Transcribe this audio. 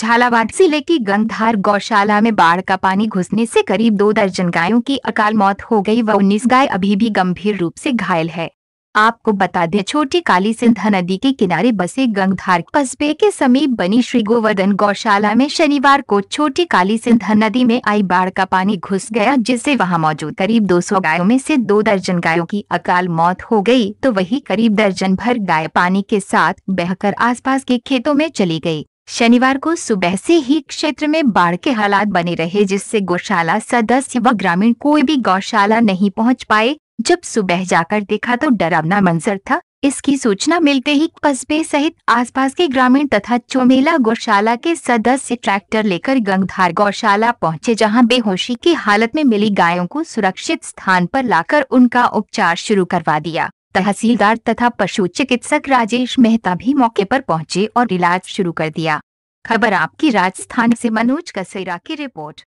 झालावाड़ जिले की गंगधार गौशाला में बाढ़ का पानी घुसने से करीब दो दर्जन गायों की अकाल मौत हो गई व उन्नीस गाय अभी भी गंभीर रूप से घायल है आपको बता दें छोटी काली सिंधा नदी के किनारे बसे गंगधार कस्बे के समीप बनी श्री गोवर्धन गौशाला में शनिवार को छोटी काली सिंधा नदी में आई बाढ़ का पानी घुस गया जिससे वहां मौजूद करीब 200 गायों में से दो दर्जन गायों की अकाल मौत हो गई तो वही करीब दर्जन भर गाय पानी के साथ बहकर आसपास के खेतों में चली गयी शनिवार को सुबह से ही क्षेत्र में बाढ़ के हालात बने रहे जिससे गौशाला सदस्य व ग्रामीण कोई भी गौशाला नहीं पहुंच पाए जब सुबह जाकर देखा तो डरावना मंजर था इसकी सूचना मिलते ही कस्बे सहित आसपास के ग्रामीण तथा चोमेला गौशाला के सदस्य ट्रैक्टर लेकर गंगधार गौशाला पहुंचे जहां बेहोशी की हालत में मिली गायों को सुरक्षित स्थान पर लाकर उनका उपचार शुरू करवा दिया तहसीलदार तथा पशु चिकित्सक राजेश मेहता भी मौके पर पहुंचे और इलाज शुरू कर दिया खबर आपकी राजस्थान से मनोज कसेरा की रिपोर्ट